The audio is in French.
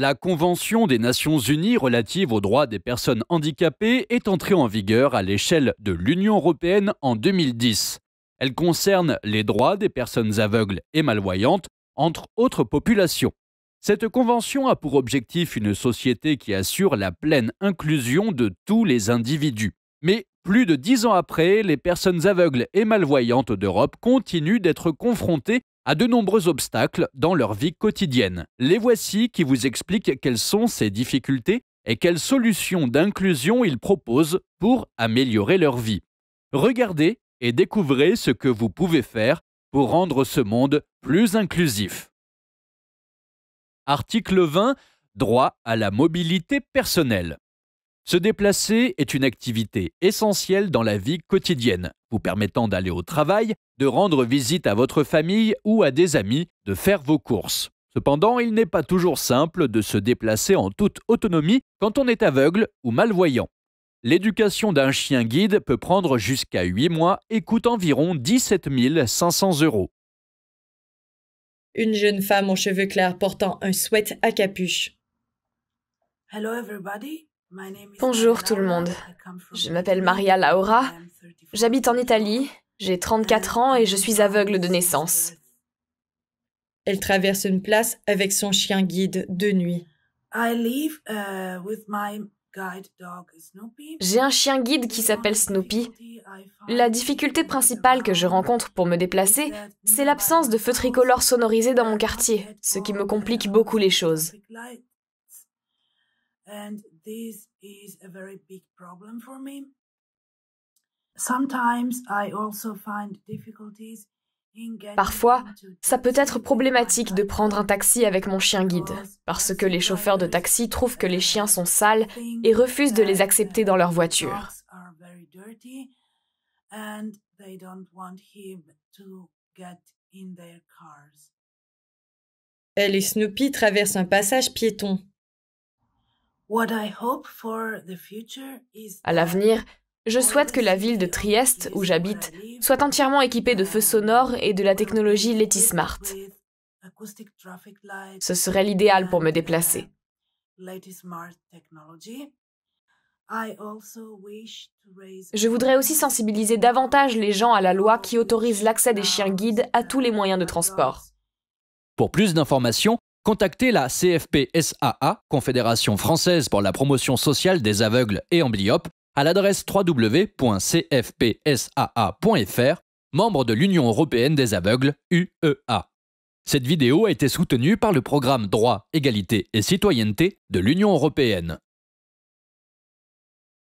La Convention des Nations Unies relative aux droits des personnes handicapées est entrée en vigueur à l'échelle de l'Union européenne en 2010. Elle concerne les droits des personnes aveugles et malvoyantes, entre autres populations. Cette convention a pour objectif une société qui assure la pleine inclusion de tous les individus. Mais plus de dix ans après, les personnes aveugles et malvoyantes d'Europe continuent d'être confrontées à de nombreux obstacles dans leur vie quotidienne. Les voici qui vous expliquent quelles sont ces difficultés et quelles solutions d'inclusion ils proposent pour améliorer leur vie. Regardez et découvrez ce que vous pouvez faire pour rendre ce monde plus inclusif. Article 20. Droit à la mobilité personnelle. Se déplacer est une activité essentielle dans la vie quotidienne, vous permettant d'aller au travail, de rendre visite à votre famille ou à des amis, de faire vos courses. Cependant, il n'est pas toujours simple de se déplacer en toute autonomie quand on est aveugle ou malvoyant. L'éducation d'un chien guide peut prendre jusqu'à 8 mois et coûte environ 17 500 euros. Une jeune femme aux cheveux clairs portant un sweat à capuche. Hello everybody. Bonjour tout le monde. Je m'appelle Maria Laura. J'habite en Italie. J'ai 34 ans et je suis aveugle de naissance. Elle traverse une place avec son chien guide de nuit. Uh, J'ai un chien guide qui s'appelle Snoopy. La difficulté principale que je rencontre pour me déplacer, c'est l'absence de feux tricolores sonorisés dans mon quartier, ce qui me complique beaucoup les choses. Parfois, ça peut être problématique de prendre un taxi avec mon chien guide, parce que les chauffeurs de taxi trouvent que les chiens sont uh, sales et refusent de les accepter dans leur voiture. Elle et eh, Snoopy traversent un passage piéton. À l'avenir, je souhaite que la ville de Trieste, où j'habite, soit entièrement équipée de feux sonores et de la technologie Letty Smart. Ce serait l'idéal pour me uh, déplacer. Je voudrais aussi sensibiliser davantage les gens à la loi qui autorise l'accès des chiens guides à tous les moyens de transport. Pour plus d'informations, contactez la CFPSAA, Confédération française pour la promotion sociale des aveugles et amblyopes, à l'adresse www.cfpsaa.fr, membre de l'Union européenne des aveugles, UEA. Cette vidéo a été soutenue par le programme Droit, Égalité et Citoyenneté de l'Union européenne.